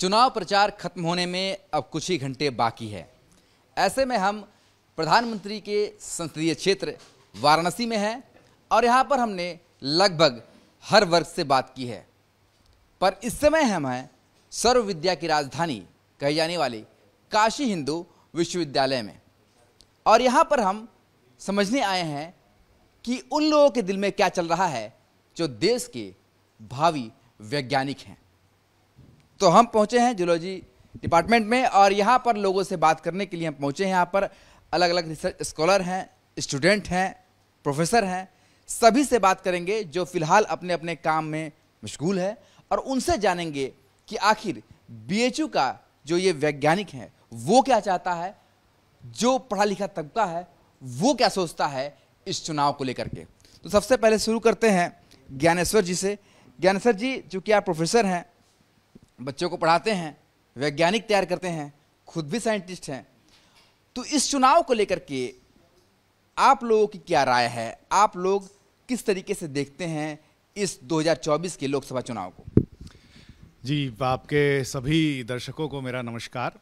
चुनाव प्रचार खत्म होने में अब कुछ ही घंटे बाकी है ऐसे में हम प्रधानमंत्री के संसदीय क्षेत्र वाराणसी में हैं और यहाँ पर हमने लगभग हर वर्ग से बात की है पर इस समय हम हैं सर्व विद्या की राजधानी कही जाने वाली काशी हिंदू विश्वविद्यालय में और यहाँ पर हम समझने आए हैं कि उन लोगों के दिल में क्या चल रहा है जो देश के भावी वैज्ञानिक हैं तो हम पहुंचे हैं जूलॉजी डिपार्टमेंट में और यहाँ पर लोगों से बात करने के लिए हम पहुँचे हैं यहाँ पर अलग अलग रिसर्च स्कॉलर हैं स्टूडेंट हैं प्रोफेसर हैं सभी से बात करेंगे जो फिलहाल अपने अपने काम में मशगूल है और उनसे जानेंगे कि आखिर बी का जो ये वैज्ञानिक हैं वो क्या चाहता है जो पढ़ा लिखा तबका है वो क्या सोचता है इस चुनाव को लेकर के तो सबसे पहले शुरू करते हैं ज्ञानेश्वर जी से ज्ञानेश्वर जी चूँकि आप प्रोफेसर हैं बच्चों को पढ़ाते हैं वैज्ञानिक तैयार करते हैं खुद भी साइंटिस्ट हैं तो इस चुनाव को लेकर के आप लोगों की क्या राय है आप लोग किस तरीके से देखते हैं इस 2024 के लोकसभा चुनाव को जी आपके सभी दर्शकों को मेरा नमस्कार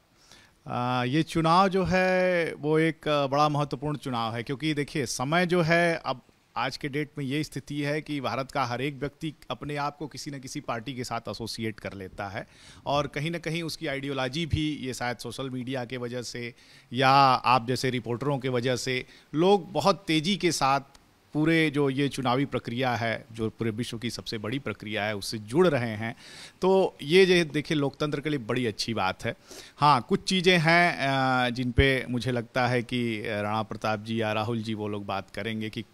आ, ये चुनाव जो है वो एक बड़ा महत्वपूर्ण चुनाव है क्योंकि देखिए समय जो है अब आज के डेट में ये स्थिति है कि भारत का हर एक व्यक्ति अपने आप को किसी न किसी पार्टी के साथ एसोसिएट कर लेता है और कहीं ना कहीं उसकी आइडियोलॉजी भी ये शायद सोशल मीडिया के वजह से या आप जैसे रिपोर्टरों के वजह से लोग बहुत तेज़ी के साथ पूरे जो ये चुनावी प्रक्रिया है जो पूरे विश्व की सबसे बड़ी प्रक्रिया है उससे जुड़ रहे हैं तो ये जो देखिए लोकतंत्र के लिए बड़ी अच्छी बात है हाँ कुछ चीज़ें हैं जिन पे मुझे लगता है कि राणा प्रताप जी या राहुल जी वो लोग बात करेंगे कि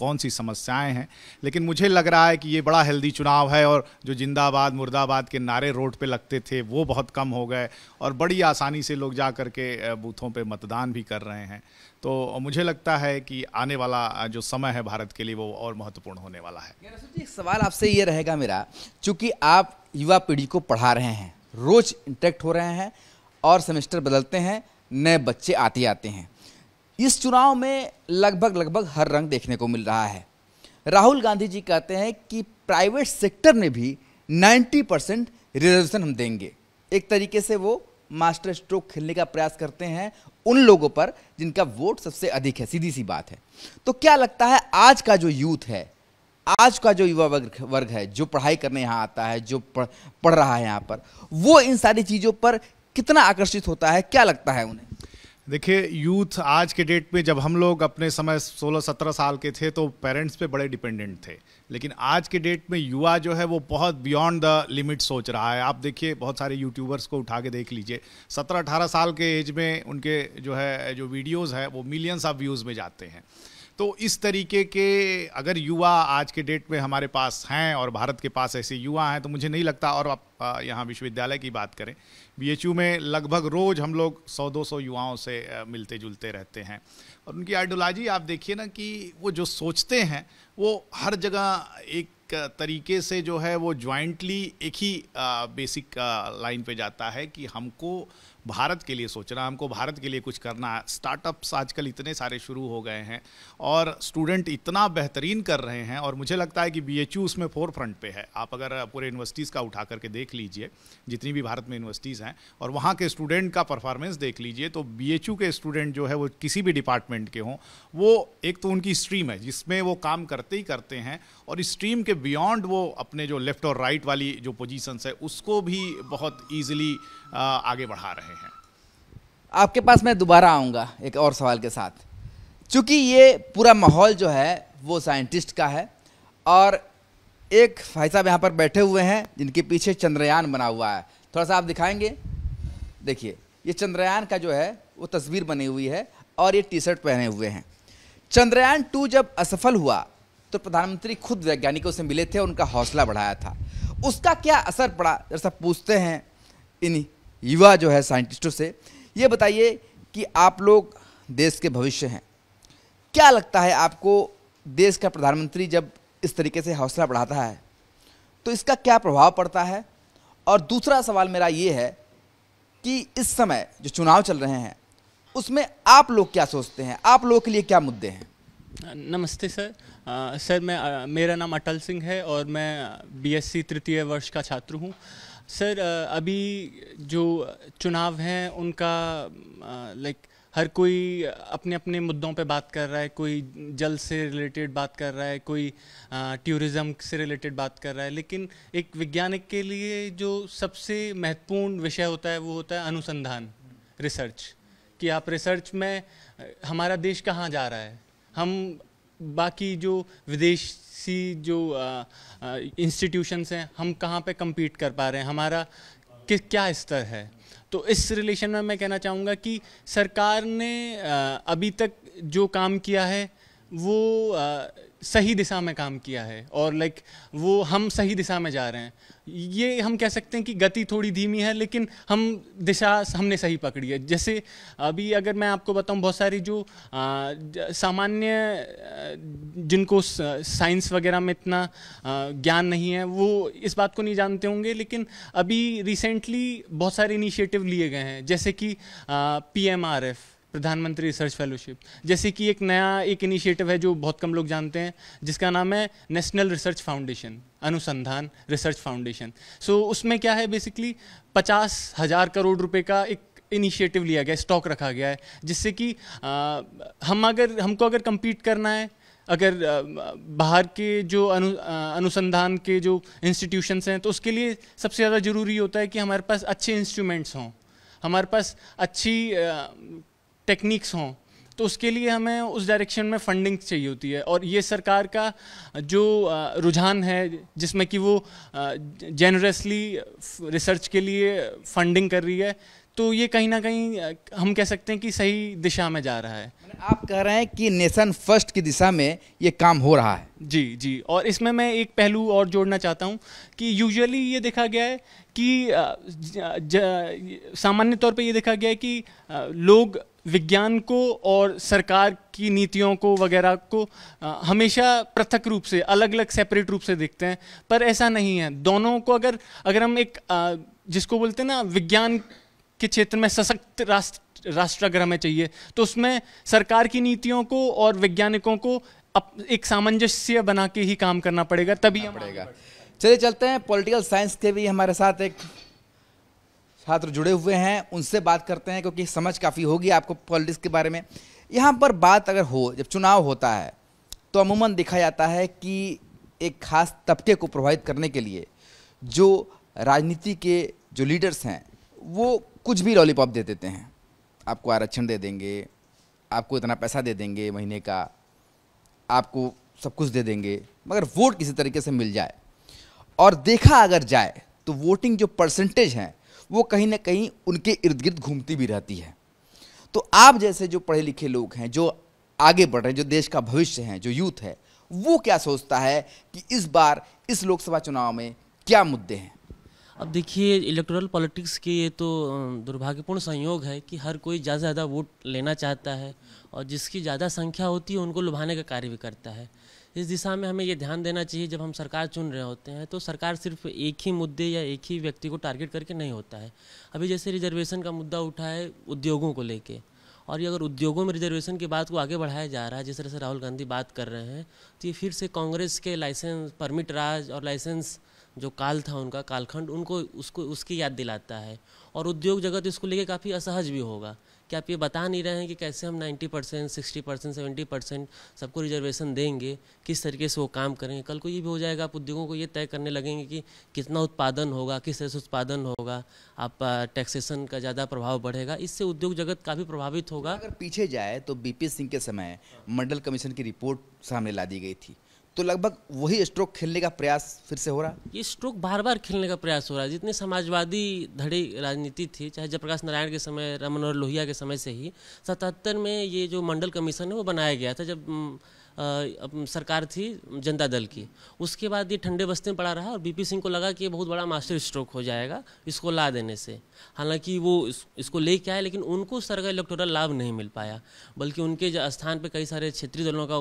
कौन सी समस्याएं हैं लेकिन मुझे लग रहा है कि ये बड़ा हेल्दी चुनाव है और जो जिंदाबाद मुर्दाबाद के नारे रोड पे लगते थे वो बहुत कम हो गए और बड़ी आसानी से लोग जा कर के बूथों पर मतदान भी कर रहे हैं तो मुझे लगता है कि आने वाला जो समय है भारत के लिए वो और महत्वपूर्ण होने वाला है जी सवाल आपसे ये रहेगा मेरा चूँकि आप युवा पीढ़ी को पढ़ा रहे हैं रोज़ इंटरेक्ट हो रहे हैं और सेमेस्टर बदलते हैं नए बच्चे आते आते हैं इस चुनाव में लगभग लगभग हर रंग देखने को मिल रहा है राहुल गांधी जी कहते हैं कि प्राइवेट सेक्टर में भी 90 परसेंट रिजर्वेशन हम देंगे एक तरीके से वो मास्टर स्ट्रोक खेलने का प्रयास करते हैं उन लोगों पर जिनका वोट सबसे अधिक है सीधी सी बात है तो क्या लगता है आज का जो यूथ है आज का जो युवा वर्ग वर्ग है जो पढ़ाई करने यहाँ आता है जो पढ़, पढ़ रहा है यहाँ पर वो इन सारी चीज़ों पर कितना आकर्षित होता है क्या लगता है उन्हें देखिए यूथ आज के डेट में जब हम लोग अपने समय 16-17 साल के थे तो पेरेंट्स पे बड़े डिपेंडेंट थे लेकिन आज के डेट में युवा जो है वो बहुत बियॉन्ड द लिमिट सोच रहा है आप देखिए बहुत सारे यूट्यूबर्स को उठा के देख लीजिए 17-18 साल के एज में उनके जो है जो वीडियोज़ हैं वो मिलियंस ऑफ व्यूज़ में जाते हैं तो इस तरीके के अगर युवा आज के डेट में हमारे पास हैं और भारत के पास ऐसे युवा हैं तो मुझे नहीं लगता और आप यहाँ विश्वविद्यालय की बात करें बीएचयू में लगभग रोज़ हम लोग 100-200 युवाओं से मिलते जुलते रहते हैं और उनकी आइडियोलॉजी आप देखिए ना कि वो जो सोचते हैं वो हर जगह एक तरीके से जो है वो ज्वाइंटली एक ही बेसिक लाइन पे जाता है कि हमको भारत के लिए सोचना हमको भारत के लिए कुछ करना है स्टार्टअप्स आजकल इतने सारे शुरू हो गए हैं और स्टूडेंट इतना बेहतरीन कर रहे हैं और मुझे लगता है कि बी उसमें फोर फ्रंट पर है आप अगर पूरे यूनिवर्सिटीज़ का उठा करके देख लीजिए जितनी भी भारत में यूनिवर्सिटीज़ हैं और वहाँ के स्टूडेंट का परफॉर्मेंस देख लीजिए तो बी के स्टूडेंट जो है वो किसी भी डिपार्टमेंट के हों वो एक तो उनकी स्ट्रीम है जिसमें वो काम करते ही करते हैं और इस स्ट्रीम के बियॉन्ड वो अपने जो लेफ्ट और राइट वाली जो पोजीशंस है उसको भी बहुत ईजिली आगे बढ़ा रहे हैं आपके पास मैं दोबारा आऊँगा एक और सवाल के साथ चूँकि ये पूरा माहौल जो है वो साइंटिस्ट का है और एक भाई साहब यहाँ पर बैठे हुए हैं जिनके पीछे चंद्रयान बना हुआ है थोड़ा सा आप दिखाएंगे देखिए ये चंद्रयान का जो है वो तस्वीर बनी हुई है और ये टी शर्ट पहने हुए हैं चंद्रयान टू जब असफल हुआ तो प्रधानमंत्री खुद वैज्ञानिकों से मिले थे उनका हौसला बढ़ाया था उसका क्या असर पड़ा जैसा पूछते हैं इन्हीं युवा जो है साइंटिस्टों से ये बताइए कि आप लोग देश के भविष्य हैं क्या लगता है आपको देश का प्रधानमंत्री जब इस तरीके से हौसला बढ़ाता है तो इसका क्या प्रभाव पड़ता है और दूसरा सवाल मेरा ये है कि इस समय जो चुनाव चल रहे हैं उसमें आप लोग क्या सोचते हैं आप लोगों के लिए क्या मुद्दे हैं नमस्ते सर आ, सर मैं आ, मेरा नाम अटल सिंह है और मैं बीएससी तृतीय वर्ष का छात्र हूँ सर अभी जो चुनाव हैं उनका लाइक हर कोई अपने अपने मुद्दों पे बात कर रहा है कोई जल से रिलेटेड बात कर रहा है कोई टूरिज़्म से रिलेटेड बात कर रहा है लेकिन एक वैज्ञानिक के लिए जो सबसे महत्वपूर्ण विषय होता है वो होता है अनुसंधान रिसर्च कि आप रिसर्च में हमारा देश कहाँ जा रहा है हम बाकी जो विदेश सी जो इंस्टीट्यूशंस हैं हम कहाँ पे कम्पीट कर पा रहे हैं हमारा कि क्या स्तर है तो इस रिलेशन में मैं कहना चाहूँगा कि सरकार ने अभी तक जो काम किया है वो सही दिशा में काम किया है और लाइक वो हम सही दिशा में जा रहे हैं ये हम कह सकते हैं कि गति थोड़ी धीमी है लेकिन हम दिशा हमने सही पकड़ी है जैसे अभी अगर मैं आपको बताऊं बहुत सारी जो सामान्य जिनको साइंस वगैरह में इतना ज्ञान नहीं है वो इस बात को नहीं जानते होंगे लेकिन अभी रिसेंटली बहुत सारे इनिशिएटिव लिए गए हैं जैसे कि पी एम आर एफ़ प्रधानमंत्री रिसर्च फेलोशिप जैसे कि एक नया एक इनिशिएटिव है जो बहुत कम लोग जानते हैं जिसका नाम है नेशनल रिसर्च फाउंडेशन अनुसंधान रिसर्च फाउंडेशन सो उसमें क्या है बेसिकली पचास हज़ार करोड़ रुपए का एक इनिशिएटिव लिया गया स्टॉक रखा गया है जिससे कि हम अगर हमको अगर कम्पीट करना है अगर बाहर के जो अनु अनुसंधान के जो इंस्टीट्यूशंस हैं तो उसके लिए सबसे ज़्यादा ज़रूरी होता है कि हमारे पास अच्छे इंस्ट्रूमेंट्स हों हमारे पास अच्छी टेक्निक्स हों तो उसके लिए हमें उस डायरेक्शन में फंडिंग चाहिए होती है और ये सरकार का जो रुझान है जिसमें कि वो जेनरसली रिसर्च के लिए फंडिंग कर रही है तो ये कहीं ना कहीं हम कह सकते हैं कि सही दिशा में जा रहा है आप कह रहे हैं कि नेशन फर्स्ट की दिशा में ये काम हो रहा है जी जी और इसमें मैं एक पहलू और जोड़ना चाहता हूँ कि यूजुअली ये देखा गया है कि सामान्य तौर पे ये देखा गया है कि लोग विज्ञान को और सरकार की नीतियों को वगैरह को हमेशा पृथक रूप से अलग अलग सेपरेट रूप से देखते हैं पर ऐसा नहीं है दोनों को अगर अगर हम एक जिसको बोलते हैं ना विज्ञान के क्षेत्र में सशक्त राष्ट्र राष्ट्र अगर हमें चाहिए तो उसमें सरकार की नीतियों को और वैज्ञानिकों को अप, एक सामंजस्य बना के ही काम करना पड़ेगा तभी हम पड़ेगा चलिए चलते हैं पॉलिटिकल साइंस के भी हमारे साथ एक छात्र जुड़े हुए हैं उनसे बात करते हैं क्योंकि समझ काफ़ी होगी आपको पॉलिटिक्स के बारे में यहाँ पर बात अगर हो जब चुनाव होता है तो अमूमन देखा जाता है कि एक खास तबके को प्रभावित करने के लिए जो राजनीति के जो लीडर्स हैं वो कुछ भी लॉलीपॉप दे देते हैं आपको आरक्षण दे देंगे आपको इतना पैसा दे देंगे महीने का आपको सब कुछ दे देंगे मगर वोट किसी तरीके से मिल जाए और देखा अगर जाए तो वोटिंग जो परसेंटेज हैं वो कहीं ना कहीं उनके इर्द गिर्द घूमती भी रहती है तो आप जैसे जो पढ़े लिखे लोग हैं जो आगे बढ़ रहे हैं जो देश का भविष्य है जो यूथ है वो क्या सोचता है कि इस बार इस लोकसभा चुनाव में क्या मुद्दे हैं अब देखिए इलेक्टोरल पॉलिटिक्स के ये तो दुर्भाग्यपूर्ण संयोग है कि हर कोई ज़्यादा ज़्यादा वोट लेना चाहता है और जिसकी ज़्यादा संख्या होती है उनको लुभाने का कार्य भी करता है इस दिशा में हमें ये ध्यान देना चाहिए जब हम सरकार चुन रहे होते हैं तो सरकार सिर्फ एक ही मुद्दे या एक ही व्यक्ति को टारगेट करके नहीं होता है अभी जैसे रिजर्वेशन का मुद्दा उठा है उद्योगों को लेके और ये अगर उद्योगों में रिजर्वेशन की बात को आगे बढ़ाया जा रहा है जिस तरह से राहुल गांधी बात कर रहे हैं तो ये फिर से कांग्रेस के लाइसेंस परमिट राज और लाइसेंस जो काल था उनका कालखंड उनको उसको उसकी याद दिलाता है और उद्योग जगत इसको लेके काफ़ी असहज भी होगा कि आप ये बता नहीं रहे हैं कि कैसे हम 90 percent sixty percent seventy percent सबको रिजर्वेशन देंगे किस तरीके से वो काम करेंगे कल को ये भी हो जाएगा आप उद्योगों को ये तय करने लगेंगे कि कितना उत्पादन होगा किस तरह से उत्पादन होगा आप टैक्सेशन का ज़्यादा प्रभाव बढ़ेगा इससे उद्योग जगत काफ़ी प्रभावित होगा अगर पीछे जाए तो बी सिंह के समय मंडल कमीशन की रिपोर्ट सामने ला दी गई थी तो लगभग वही स्ट्रोक खेलने का प्रयास फिर से हो रहा ये स्ट्रोक बार बार खेलने का प्रयास हो रहा है जितने समाजवादी धड़ी राजनीति थी चाहे जयप्रकाश नारायण के समय राम मनोहर लोहिया के समय से ही सतहत्तर में ये जो मंडल कमीशन है वो बनाया गया था जब सरकार थी जनता दल की उसके बाद ये ठंडे बस्ते में पड़ा रहा और बीपी सिंह को लगा कि ये बहुत बड़ा मास्टर स्ट्रोक हो जाएगा इसको ला देने से हालांकि वो इस, इसको ले के आए लेकिन उनको उस तरह का इलेक्टोरल लाभ नहीं मिल पाया बल्कि उनके स्थान पर कई सारे क्षेत्रीय दलों का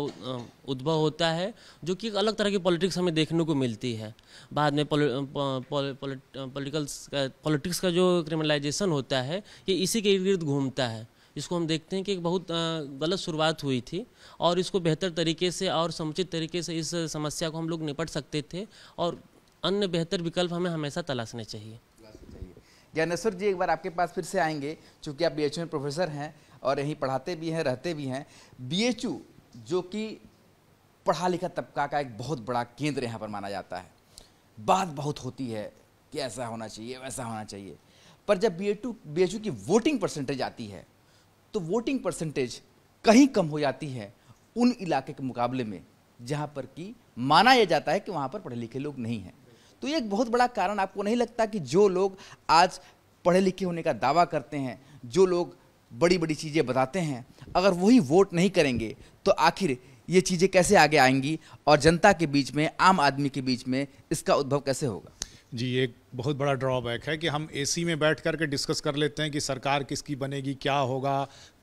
उद्भव होता है जो कि एक अलग तरह की पॉलिटिक्स हमें देखने को मिलती है बाद में पॉलिटिकल्स का पॉलिटिक्स का जो क्रिमिनलाइजेशन होता है ये इसी के इर्द गिर्द घूमता है इसको हम देखते हैं कि एक बहुत गलत शुरुआत हुई थी और इसको बेहतर तरीके से और समुचित तरीके से इस समस्या को हम लोग निपट सकते थे और अन्य बेहतर विकल्प हमें हमेशा तलाशने चाहिए ज्ञानेश्वर जी एक बार आपके पास फिर से आएंगे चूँकि आप बी में प्रोफेसर हैं और यहीं पढ़ाते भी हैं रहते भी हैं बी जो कि पढ़ा लिखा तबका का एक बहुत बड़ा केंद्र यहाँ पर माना जाता है बात बहुत होती है कि ऐसा होना चाहिए वैसा होना चाहिए पर जब बी ए टू बी की वोटिंग परसेंटेज आती है तो वोटिंग परसेंटेज कहीं कम हो जाती है उन इलाके के मुकाबले में जहाँ पर कि माना यह जाता है कि वहाँ पर पढ़े लिखे लोग नहीं हैं तो ये एक बहुत बड़ा कारण आपको नहीं लगता कि जो लोग आज पढ़े लिखे होने का दावा करते हैं जो लोग बड़ी बड़ी चीज़ें बताते हैं अगर वही वोट नहीं करेंगे तो आखिर ये चीज़ें कैसे आगे आएंगी और जनता के बीच में आम आदमी के बीच में इसका उद्भव कैसे होगा जी एक बहुत बड़ा ड्रॉबैक है कि हम एसी में बैठ करके डिस्कस कर लेते हैं कि सरकार किसकी बनेगी क्या होगा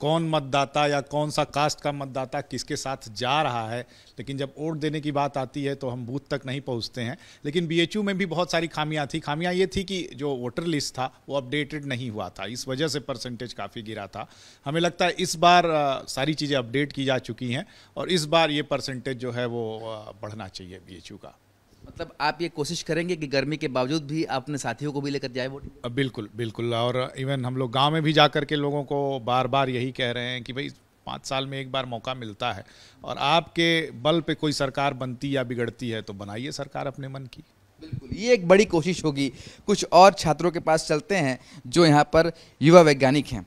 कौन मतदाता या कौन सा कास्ट का मतदाता किसके साथ जा रहा है लेकिन जब वोट देने की बात आती है तो हम बूथ तक नहीं पहुंचते हैं लेकिन बीएचयू में भी बहुत सारी खामियां थी खामियां ये थी कि जो वोटर लिस्ट था वो अपडेटेड नहीं हुआ था इस वजह से परसेंटेज काफ़ी गिरा था हमें लगता है इस बार सारी चीज़ें अपडेट की जा चुकी हैं और इस बार ये परसेंटेज जो है वो बढ़ना चाहिए बी का मतलब आप ये कोशिश करेंगे कि गर्मी के बावजूद भी आप अपने साथियों को भी लेकर जाए वोट बिल्कुल बिल्कुल और इवन हम लोग गांव में भी जा के लोगों को बार बार यही कह रहे हैं कि भाई पाँच साल में एक बार मौका मिलता है और आपके बल पे कोई सरकार बनती या बिगड़ती है तो बनाइए सरकार अपने मन की बिल्कुल ये एक बड़ी कोशिश होगी कुछ और छात्रों के पास चलते हैं जो यहाँ पर युवा वैज्ञानिक हैं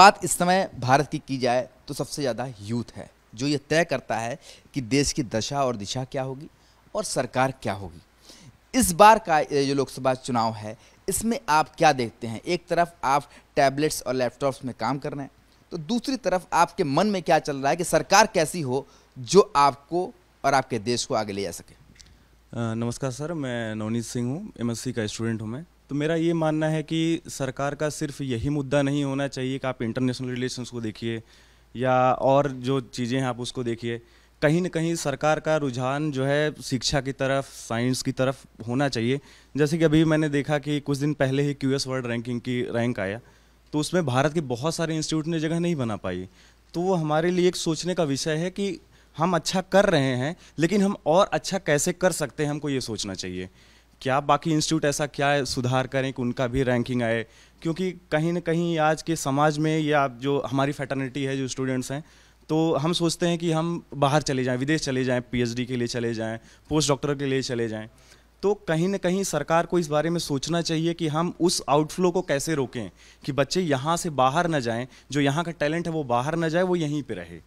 बात इस समय भारत की की जाए तो सबसे ज़्यादा यूथ है जो ये तय करता है कि देश की दशा और दिशा क्या होगी और सरकार क्या होगी इस बार का जो लोकसभा चुनाव है इसमें आप क्या देखते हैं एक तरफ आप टैबलेट्स और लैपटॉप्स में काम कर रहे हैं तो दूसरी तरफ आपके मन में क्या चल रहा है कि सरकार कैसी हो जो आपको और आपके देश को आगे ले जा सके नमस्कार सर मैं नवनीत सिंह हूँ एम का स्टूडेंट हूँ मैं तो मेरा ये मानना है कि सरकार का सिर्फ यही मुद्दा नहीं होना चाहिए कि आप इंटरनेशनल रिलेशंस को देखिए या और जो चीज़ें हैं आप उसको देखिए कहीं ना कहीं सरकार का रुझान जो है शिक्षा की तरफ साइंस की तरफ होना चाहिए जैसे कि अभी मैंने देखा कि कुछ दिन पहले ही क्यू वर्ल्ड रैंकिंग की रैंक आया तो उसमें भारत के बहुत सारे इंस्टीट्यूट ने जगह नहीं बना पाई तो वो हमारे लिए एक सोचने का विषय है कि हम अच्छा कर रहे हैं लेकिन हम और अच्छा कैसे कर सकते हैं हमको ये सोचना चाहिए क्या बाकी इंस्टीट्यूट ऐसा क्या सुधार करें कि उनका भी रैंकिंग आए क्योंकि कहीं ना कहीं आज के समाज में या जो हमारी फैटर्निटी है जो स्टूडेंट्स हैं तो हम सोचते हैं कि हम बाहर चले जाएं विदेश चले जाएं पीएचडी के लिए चले जाएं पोस्ट डॉक्टर के लिए चले जाएं तो कहीं ना कहीं सरकार को इस बारे में सोचना चाहिए कि हम उस आउटफ्लो को कैसे रोकें कि बच्चे यहाँ से बाहर ना जाएं जो यहाँ का टैलेंट है वो बाहर ना जाए वो यहीं पर रहे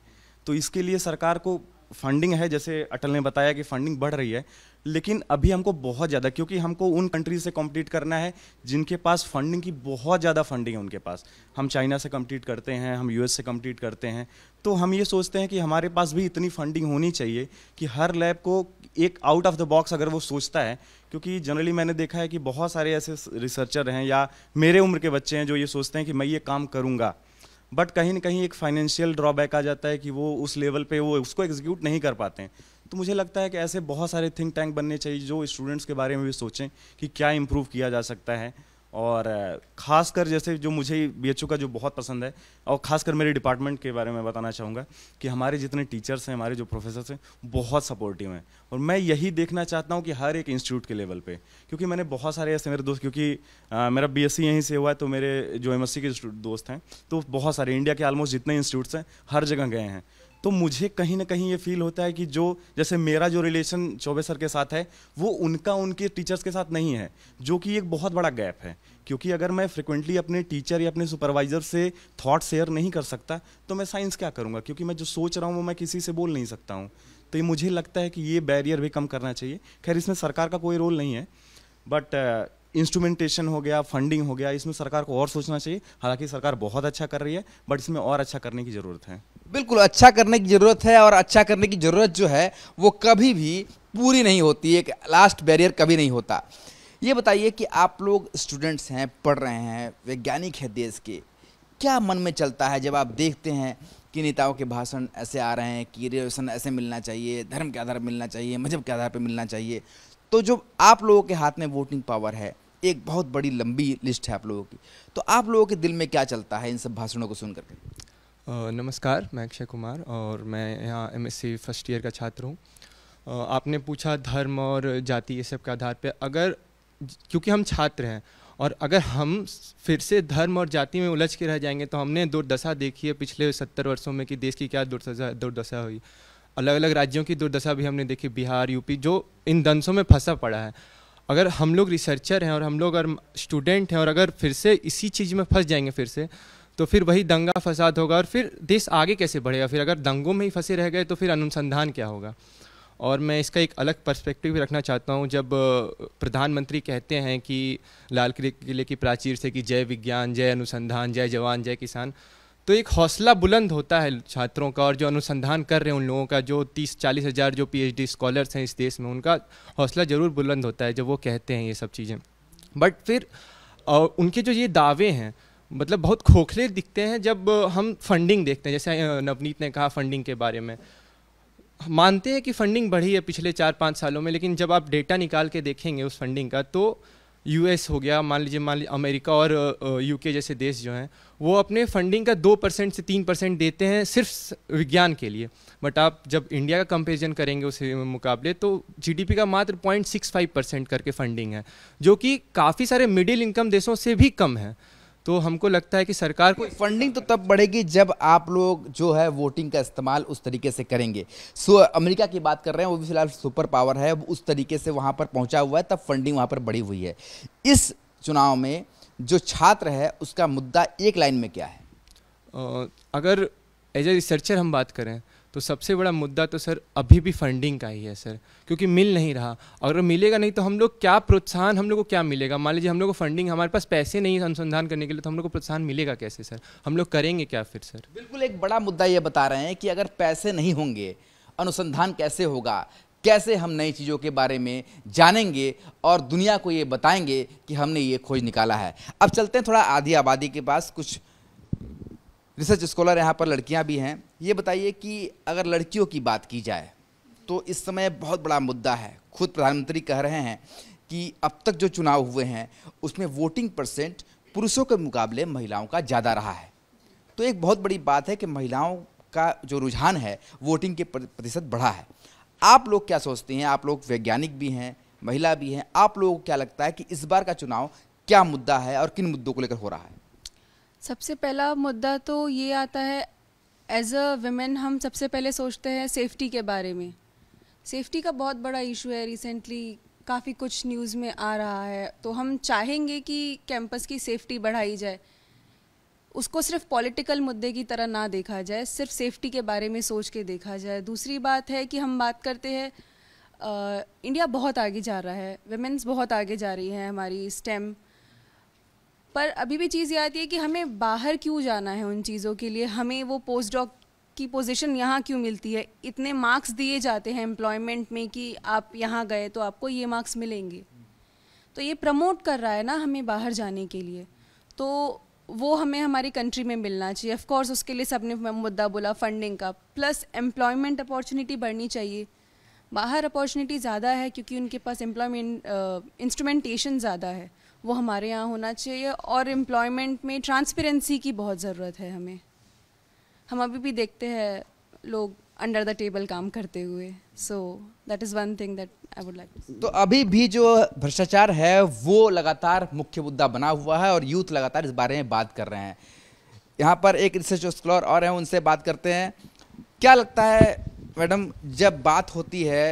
तो इसके लिए सरकार को फंडिंग है जैसे अटल ने बताया कि फंडिंग बढ़ रही है लेकिन अभी हमको बहुत ज़्यादा क्योंकि हमको उन कंट्रीज से कम्पीट करना है जिनके पास फंडिंग की बहुत ज़्यादा फंडिंग है उनके पास हम चाइना से कम्पीट करते हैं हम यूएस से कम्पीट करते हैं तो हम ये सोचते हैं कि हमारे पास भी इतनी फंडिंग होनी चाहिए कि हर लैब को एक आउट ऑफ द बॉक्स अगर वो सोचता है क्योंकि जनरली मैंने देखा है कि बहुत सारे ऐसे रिसर्चर हैं या मेरे उम्र के बच्चे हैं जो ये सोचते हैं कि मैं ये काम करूँगा बट कहीं ना कहीं एक फाइनेंशियल ड्रॉबैक आ जाता है कि वो उस लेवल पे वो उसको एग्जीक्यूट नहीं कर पाते हैं तो मुझे लगता है कि ऐसे बहुत सारे थिंक टैंक बनने चाहिए जो स्टूडेंट्स के बारे में भी सोचें कि क्या इम्प्रूव किया जा सकता है और ख़ासकर जैसे जो मुझे बी का जो बहुत पसंद है और ख़ासकर मेरे डिपार्टमेंट के बारे में बताना चाहूँगा कि हमारे जितने टीचर्स हैं हमारे जो प्रोफेसर हैं बहुत सपोर्टिव हैं और मैं यही देखना चाहता हूँ कि हर एक इंस्टीट्यूट के लेवल पे क्योंकि मैंने बहुत सारे ऐसे मेरे दोस्त क्योंकि आ, मेरा बी यहीं से हुआ है तो मेरे जो एम के दोस्त हैं तो बहुत सारे इंडिया के आलमोस्ट जितने इंस्टीट्यूट्स हैं हर जगह गए हैं तो मुझे कहीं ना कहीं ये फील होता है कि जो जैसे मेरा जो रिलेशन चौबे सर के साथ है वो उनका उनके टीचर्स के साथ नहीं है जो कि एक बहुत बड़ा गैप है क्योंकि अगर मैं फ्रिक्वेंटली अपने टीचर या अपने सुपरवाइजर से थॉट शेयर नहीं कर सकता तो मैं साइंस क्या करूँगा क्योंकि मैं जो सोच रहा हूँ वो मैं किसी से बोल नहीं सकता हूँ तो ये मुझे लगता है कि ये बैरियर भी कम करना चाहिए खैर इसमें सरकार का कोई रोल नहीं है बट इंस्ट्रूमेंटेशन हो गया फंडिंग हो गया इसमें सरकार को और सोचना चाहिए हालांकि सरकार बहुत अच्छा कर रही है बट इसमें और अच्छा करने की ज़रूरत है बिल्कुल अच्छा करने की ज़रूरत है और अच्छा करने की ज़रूरत जो है वो कभी भी पूरी नहीं होती एक लास्ट बैरियर कभी नहीं होता ये बताइए कि आप लोग स्टूडेंट्स हैं पढ़ रहे हैं वैज्ञानिक है देश के क्या मन में चलता है जब आप देखते हैं कि नेताओं के भाषण ऐसे आ रहे हैं कि रिजर्वेशन ऐसे मिलना चाहिए धर्म के आधार पर मिलना चाहिए मजहब के आधार पर मिलना चाहिए तो जो आप लोगों के हाथ में वोटिंग पावर है एक बहुत बड़ी लंबी लिस्ट है आप लोगों की तो आप लोगों के दिल में क्या चलता है इन सब भाषणों को सुन करके नमस्कार मैं अक्षय कुमार और मैं यहाँ एम फर्स्ट ईयर का छात्र हूँ आपने पूछा धर्म और जाति ये सब के आधार पे अगर क्योंकि हम छात्र हैं और अगर हम फिर से धर्म और जाति में उलझ के रह जाएंगे तो हमने दुर्दशा देखी है पिछले सत्तर वर्षों में कि देश की क्या दुर्दशा दुर्दशा हुई अलग अलग राज्यों की दुर्दशा भी हमने देखी बिहार यूपी जो इन दंशों में फंसा पड़ा है अगर हम लोग रिसर्चर हैं और हम लोग अगर स्टूडेंट हैं और अगर फिर से इसी चीज़ में फंस जाएंगे फिर से तो फिर वही दंगा फसाद होगा और फिर देश आगे कैसे बढ़ेगा फिर अगर दंगों में ही फंसे रह गए तो फिर अनुसंधान क्या होगा और मैं इसका एक अलग पर्सपेक्टिव भी रखना चाहता हूँ जब प्रधानमंत्री कहते हैं कि लाल किले किले की प्राचीर से कि जय विज्ञान जय अनुसंधान जय जवान जय किसान तो एक हौसला बुलंद होता है छात्रों का और जो अनुसंधान कर रहे हैं उन लोगों का जो तीस चालीस हज़ार जो पीएचडी स्कॉलर्स हैं इस देश में उनका हौसला ज़रूर बुलंद होता है जब वो कहते हैं ये सब चीज़ें बट फिर उनके जो ये दावे हैं मतलब बहुत खोखले दिखते हैं जब हम फंडिंग देखते हैं जैसे नवनीत ने कहा फंडिंग के बारे में मानते हैं कि फंडिंग बढ़ी है पिछले चार पाँच सालों में लेकिन जब आप डेटा निकाल के देखेंगे उस फंडिंग का तो यूएस हो गया मान लीजिए मान लीजिए अमेरिका और यूके जैसे देश जो हैं वो अपने फंडिंग का दो परसेंट से तीन परसेंट देते हैं सिर्फ विज्ञान के लिए बट आप जब इंडिया का कंपेरिजन करेंगे उस मुकाबले तो जीडीपी का मात्र पॉइंट सिक्स फाइव परसेंट करके फंडिंग है जो कि काफ़ी सारे मिडिल इनकम देशों से भी कम है तो हमको लगता है कि सरकार को फंडिंग तो तब बढ़ेगी जब आप लोग जो है वोटिंग का इस्तेमाल उस तरीके से करेंगे सो अमेरिका की बात कर रहे हैं वो भी फिलहाल सुपर पावर है उस तरीके से वहाँ पर पहुँचा हुआ है तब फंडिंग वहाँ पर बढ़ी हुई है इस चुनाव में जो छात्र है उसका मुद्दा एक लाइन में क्या है अगर एज ए रिसर्चर हम बात करें तो सबसे बड़ा मुद्दा तो सर अभी भी फंडिंग का ही है सर क्योंकि मिल नहीं रहा अगर मिलेगा नहीं तो हम लोग क्या प्रोत्साहन हम लोग को क्या मिलेगा मान लीजिए हम लोग को फंडिंग हमारे पास पैसे नहीं है अनुसंधान करने के लिए तो हम लोग को प्रोत्साहन मिलेगा कैसे सर हम लोग करेंगे क्या फिर सर बिल्कुल एक बड़ा मुद्दा ये बता रहे हैं कि अगर पैसे नहीं होंगे अनुसंधान कैसे होगा कैसे हम नई चीज़ों के बारे में जानेंगे और दुनिया को ये बताएंगे कि हमने ये खोज निकाला है अब चलते हैं थोड़ा आधी आबादी के पास कुछ रिसर्च स्कॉलर यहाँ पर लड़कियाँ भी हैं ये बताइए कि अगर लड़कियों की बात की जाए तो इस समय बहुत बड़ा मुद्दा है खुद प्रधानमंत्री कह रहे हैं कि अब तक जो चुनाव हुए हैं उसमें वोटिंग परसेंट पुरुषों के मुकाबले महिलाओं का ज़्यादा रहा है तो एक बहुत बड़ी बात है कि महिलाओं का जो रुझान है वोटिंग के प्रतिशत बढ़ा है आप लोग क्या सोचते हैं आप लोग वैज्ञानिक भी हैं महिला भी हैं आप लोगों को क्या लगता है कि इस बार का चुनाव क्या मुद्दा है और किन मुद्दों को लेकर हो रहा है सबसे पहला मुद्दा तो ये आता है एज अ वेमेन हम सबसे पहले सोचते हैं सेफ्टी के बारे में सेफ्टी का बहुत बड़ा इशू है रिसेंटली काफ़ी कुछ न्यूज़ में आ रहा है तो हम चाहेंगे कि कैंपस की सेफ्टी बढ़ाई जाए उसको सिर्फ पॉलिटिकल मुद्दे की तरह ना देखा जाए सिर्फ सेफ्टी के बारे में सोच के देखा जाए दूसरी बात है कि हम बात करते हैं इंडिया बहुत आगे जा रहा है वेमेंस बहुत आगे जा रही है हमारी स्टेम पर अभी भी चीज़ ये आती है कि हमें बाहर क्यों जाना है उन चीज़ों के लिए हमें वो पोस्ट डॉक की पोजीशन यहाँ क्यों मिलती है इतने मार्क्स दिए जाते हैं एम्प्लॉयमेंट में कि आप यहाँ गए तो आपको ये मार्क्स मिलेंगे तो ये प्रमोट कर रहा है ना हमें बाहर जाने के लिए तो वो हमें हमारी कंट्री में मिलना चाहिए ऑफ कोर्स उसके लिए सबने मुद्दा बोला फंडिंग का प्लस एम्प्लॉयमेंट अपॉर्चुनिटी बढ़नी चाहिए बाहर अपॉर्चुनिटी ज़्यादा है क्योंकि उनके पास एम्प्लॉयमेंट इंस्ट्रूमेंटेशन ज़्यादा है वो हमारे यहाँ होना चाहिए और एम्प्लॉयमेंट में ट्रांसपेरेंसी की बहुत ज़रूरत है हमें हम अभी भी देखते हैं लोग अंडर द टेबल काम करते हुए so that is one thing that I would like तो अभी भी जो भ्रष्टाचार है वो लगातार मुख्य मुद्दा बना हुआ है और यूथ लगातार इस बारे में बात कर रहे हैं यहाँ पर एक रिसर्च स्कॉलर और हैं उनसे बात करते हैं क्या लगता है मैडम जब बात होती है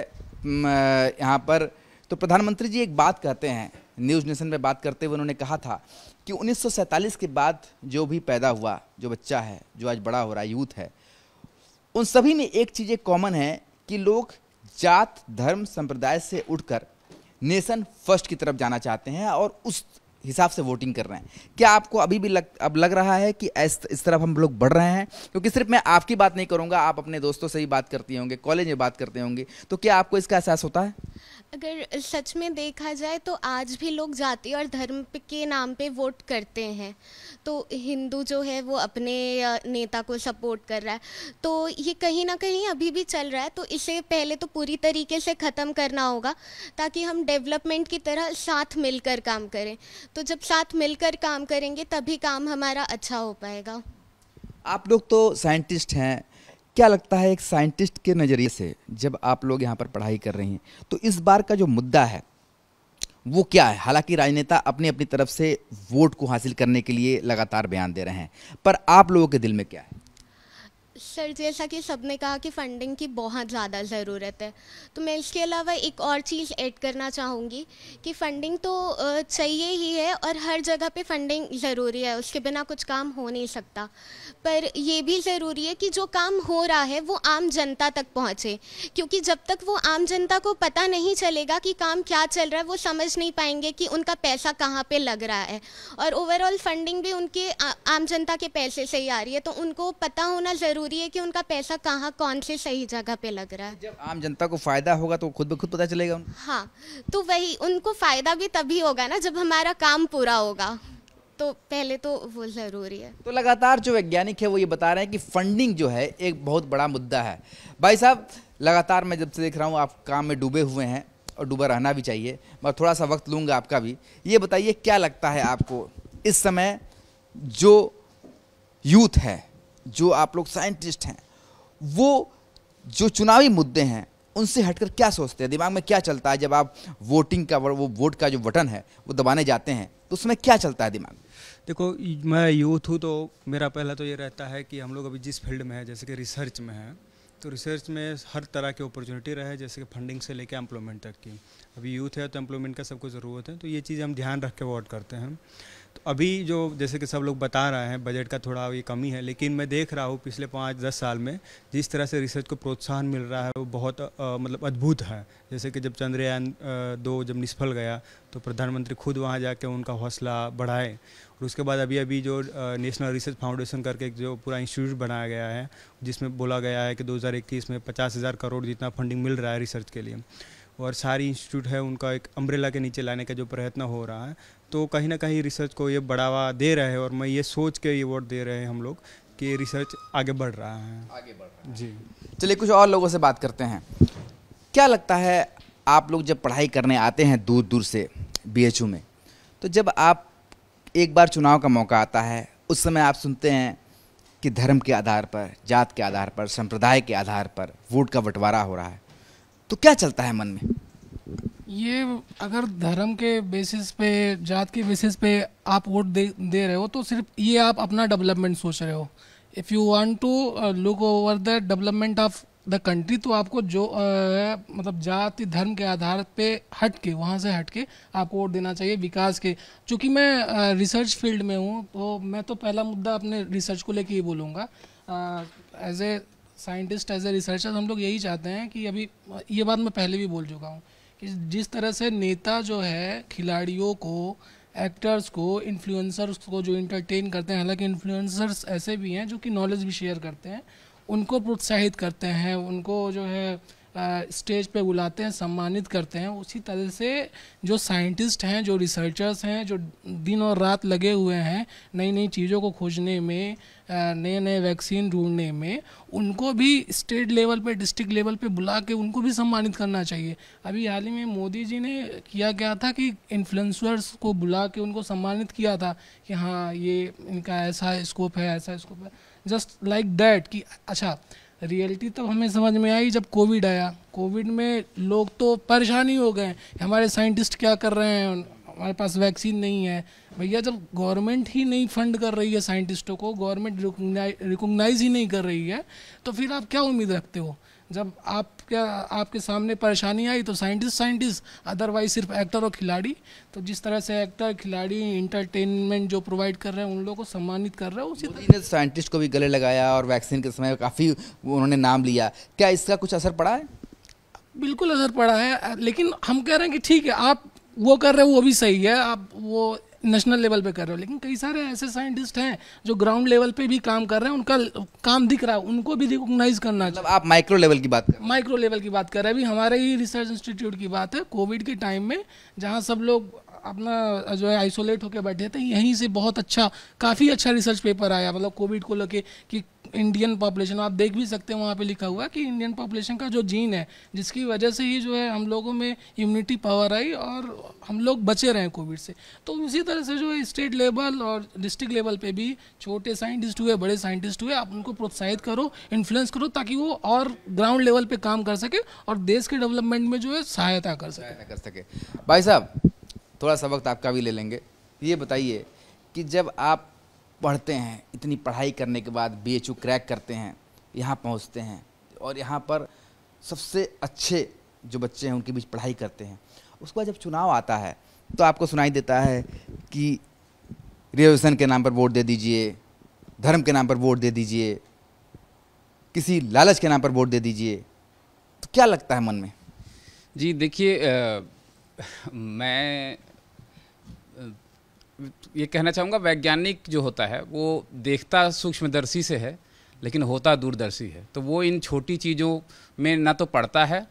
यहाँ पर तो प्रधानमंत्री जी एक बात कहते हैं न्यूज़ नेशन में बात करते हुए उन्होंने कहा था कि उन्नीस के बाद जो भी पैदा हुआ जो बच्चा है जो आज बड़ा हो रहा है यूथ है उन सभी में एक चीज़ें कॉमन है कि लोग जात धर्म संप्रदाय से उठकर नेशन फर्स्ट की तरफ जाना चाहते हैं और उस हिसाब से वोटिंग कर रहे हैं क्या आपको अभी भी लग अब लग रहा है कि इस, इस तरफ हम लोग बढ़ रहे हैं क्योंकि सिर्फ मैं आपकी बात नहीं करूंगा आप अपने दोस्तों से ही बात करती होंगे कॉलेज में बात करते होंगे तो क्या आपको इसका एहसास होता है अगर सच में देखा जाए तो आज भी लोग जाति और धर्म के नाम पे वोट करते हैं तो हिंदू जो है वो अपने नेता को सपोर्ट कर रहा है तो ये कहीं ना कहीं अभी भी चल रहा है तो इसे पहले तो पूरी तरीके से ख़त्म करना होगा ताकि हम डेवलपमेंट की तरह साथ मिलकर काम करें तो जब साथ मिलकर काम करेंगे तभी काम हमारा अच्छा हो पाएगा आप लोग तो साइंटिस्ट हैं क्या लगता है एक साइंटिस्ट के नज़रिए से जब आप लोग यहाँ पर पढ़ाई कर रहे हैं तो इस बार का जो मुद्दा है वो क्या है हालांकि राजनेता अपनी अपनी तरफ से वोट को हासिल करने के लिए लगातार बयान दे रहे हैं पर आप लोगों के दिल में क्या है सर जैसा कि सबने कहा कि फ़ंडिंग की बहुत ज़्यादा ज़रूरत है तो मैं इसके अलावा एक और चीज़ ऐड करना चाहूँगी कि फ़ंडिंग तो चाहिए ही है और हर जगह पे फ़ंडिंग ज़रूरी है उसके बिना कुछ काम हो नहीं सकता पर यह भी ज़रूरी है कि जो काम हो रहा है वो आम जनता तक पहुँचे क्योंकि जब तक वो आम जनता को पता नहीं चलेगा कि काम क्या चल रहा है वो समझ नहीं पाएंगे कि उनका पैसा कहाँ पर लग रहा है और ओवरऑल फ़ंडिंग भी उनके आ, आम जनता के पैसे से ही आ रही है तो उनको पता होना ज़रूरी ज़रूरी है कि उनका पैसा कहाँ कौन से सही जगह पे लग रहा है जब आम जनता को फ़ायदा होगा तो खुद ब खुद पता चलेगा उन... हाँ तो वही उनको फ़ायदा भी तभी होगा ना जब हमारा काम पूरा होगा तो पहले तो वो ज़रूरी है तो लगातार जो वैज्ञानिक है वो ये बता रहे हैं कि फंडिंग जो है एक बहुत बड़ा मुद्दा है भाई साहब लगातार मैं जब से देख रहा हूँ आप काम में डूबे हुए हैं और डूबा रहना भी चाहिए मैं थोड़ा सा वक्त लूँगा आपका भी ये बताइए क्या लगता है आपको इस समय जो यूथ है जो आप लोग साइंटिस्ट हैं वो जो चुनावी मुद्दे हैं उनसे हटकर क्या सोचते हैं दिमाग में क्या चलता है जब आप वोटिंग का वो वोट का जो बटन है वो दबाने जाते हैं तो उसमें क्या चलता है दिमाग देखो मैं यूथ हूँ तो मेरा पहला तो ये रहता है कि हम लोग अभी जिस फील्ड में है जैसे कि रिसर्च में है तो रिसर्च में हर तरह की अपॉर्चुनिटी रहे जैसे कि फंडिंग से लेकर एम्प्लॉयमेंट तक की अभी यूथ है तो एम्प्लॉयमेंट का सबको ज़रूरत है तो ये चीज़ हम ध्यान रख के वोट करते हैं तो अभी जो जैसे कि सब लोग बता रहे हैं बजट का थोड़ा ये कमी है लेकिन मैं देख रहा हूँ पिछले पाँच दस साल में जिस तरह से रिसर्च को प्रोत्साहन मिल रहा है वो बहुत आ, मतलब अद्भुत है जैसे कि जब चंद्रयान दो जब निष्फल गया तो प्रधानमंत्री खुद वहाँ जाके उनका हौसला बढ़ाए और उसके बाद अभी अभी जो नेशनल रिसर्च फाउंडेशन करके जो पूरा इंस्टीट्यूट बनाया गया है जिसमें बोला गया है कि दो में पचास हज़ार करोड़ जितना फंडिंग मिल रहा है रिसर्च के लिए और सारी इंस्टीट्यूट है उनका एक अम्ब्रेला के नीचे लाने का जो प्रयत्न हो रहा है तो कहीं ना कहीं रिसर्च को ये बढ़ावा दे रहे हैं और मैं ये सोच के ये वोट दे रहे हैं हम लोग कि रिसर्च आगे बढ़ रहा है आगे बढ़ रहा है जी चलिए कुछ और लोगों से बात करते हैं क्या लगता है आप लोग जब पढ़ाई करने आते हैं दूर दूर से बी में तो जब आप एक बार चुनाव का मौका आता है उस समय आप सुनते हैं कि धर्म के आधार पर जात के आधार पर संप्रदाय के आधार पर वोट का बंटवारा हो रहा है तो क्या चलता है मन में ये अगर धर्म के बेसिस पे जात के बेसिस पे आप वोट दे दे रहे हो तो सिर्फ ये आप अपना डेवलपमेंट सोच रहे हो if you want to look over the development of the country तो आपको जो uh, मतलब जाति धर्म के आधार पे हट के वहाँ से हट के आपको वोट देना चाहिए विकास के क्योंकि मैं रिसर्च uh, फील्ड में हूँ तो मैं तो पहला मुद्दा अपने रिसर्च को लेके ही बोलूँगा as a scientist as a researcher हम लोग यही चाहते हैं कि अभी uh, ये बात मैं पहले भी बोल चुका हूँ इस जिस तरह से नेता जो है खिलाड़ियों को एक्टर्स को इन्फ्लुएंसर्स को जो इंटरटेन करते हैं हालांकि इन्फ्लुएंसर्स ऐसे भी हैं जो कि नॉलेज भी शेयर करते हैं उनको प्रोत्साहित करते हैं उनको जो है स्टेज पे बुलाते हैं सम्मानित करते हैं उसी तरह से जो साइंटिस्ट हैं जो रिसर्चर्स हैं जो दिन और रात लगे हुए हैं नई नई चीज़ों को खोजने में नए नए वैक्सीन ढूंढने में उनको भी स्टेट लेवल पे डिस्ट्रिक्ट लेवल पे बुला के उनको भी सम्मानित करना चाहिए अभी हाल ही में मोदी जी ने किया गया था कि इन्फ्लुएंसर्स को बुला के उनको सम्मानित किया था कि हाँ ये इनका ऐसा स्कोप है ऐसा स्कोप है जस्ट लाइक दैट कि अच्छा रियलिटी तब हमें समझ में आई जब कोविड आया कोविड में लोग तो परेशान ही हो गए हमारे साइंटिस्ट क्या कर रहे हैं हमारे पास वैक्सीन नहीं है भैया जब गवर्नमेंट ही नहीं फंड कर रही है साइंटिस्टों को गवर्नमेंट रिकोगनाइज ही नहीं कर रही है तो फिर आप क्या उम्मीद रखते हो जब आप आपके आपके सामने परेशानी आई तो साइंटिस्ट साइंटिस्ट अदरवाइज सिर्फ एक्टर और खिलाड़ी तो जिस तरह से एक्टर खिलाड़ी इंटरटेनमेंट जो प्रोवाइड कर रहे हैं उन लोगों को सम्मानित कर रहे हैं उसी तरह साइंटिस्ट को भी गले लगाया और वैक्सीन के समय काफ़ी उन्होंने नाम लिया क्या इसका कुछ असर पड़ा है बिल्कुल असर पड़ा है लेकिन हम कह रहे हैं कि ठीक है आप वो कर रहे हो वो भी सही है आप वो नेशनल लेवल पे कर रहे हो लेकिन कई सारे ऐसे साइंटिस्ट हैं जो ग्राउंड लेवल पे भी काम कर रहे हैं उनका काम दिख रहा है उनको भी रिकोगनाइज करना चाहिए मतलब आप माइक्रो लेवल की बात कर माइक्रो लेवल की बात कर रहे हैं अभी हमारे ही रिसर्च इंस्टीट्यूट की बात है कोविड के टाइम में जहाँ सब लोग अपना जो है आइसोलेट होकर बैठे थे यहीं से बहुत अच्छा काफ़ी अच्छा रिसर्च पेपर आया मतलब कोविड को लेके कि इंडियन पॉपुलेशन आप देख भी सकते हैं वहाँ पे लिखा हुआ कि इंडियन पॉपुलेशन का जो जीन है जिसकी वजह से ही जो है हम लोगों में इम्यूनिटी पावर आई और हम लोग बचे रहे कोविड से तो उसी तरह से जो है स्टेट लेवल और डिस्ट्रिक्ट लेवल पर भी छोटे साइंटिस्ट हुए बड़े साइंटिस्ट हुए आप उनको प्रोत्साहित करो इन्फ्लुएंस करो ताकि वो और ग्राउंड लेवल पर काम कर सके और देश के डेवलपमेंट में जो है सहायता कर सके कर सके भाई साहब थोड़ा सा वक्त आपका भी ले लेंगे ये बताइए कि जब आप पढ़ते हैं इतनी पढ़ाई करने के बाद बी एच यू क्रैक करते हैं यहाँ पहुँचते हैं और यहाँ पर सबसे अच्छे जो बच्चे हैं उनके बीच पढ़ाई करते हैं उसके बाद जब चुनाव आता है तो आपको सुनाई देता है कि रिजर्वेशन के नाम पर वोट दे दीजिए धर्म के नाम पर वोट दे दीजिए किसी लालच के नाम पर वोट दे दीजिए तो क्या लगता है मन में जी देखिए मैं ये कहना चाहूँगा वैज्ञानिक जो होता है वो देखता सूक्ष्मदर्शी से है लेकिन होता दूरदर्शी है तो वो इन छोटी चीज़ों में ना तो पढ़ता है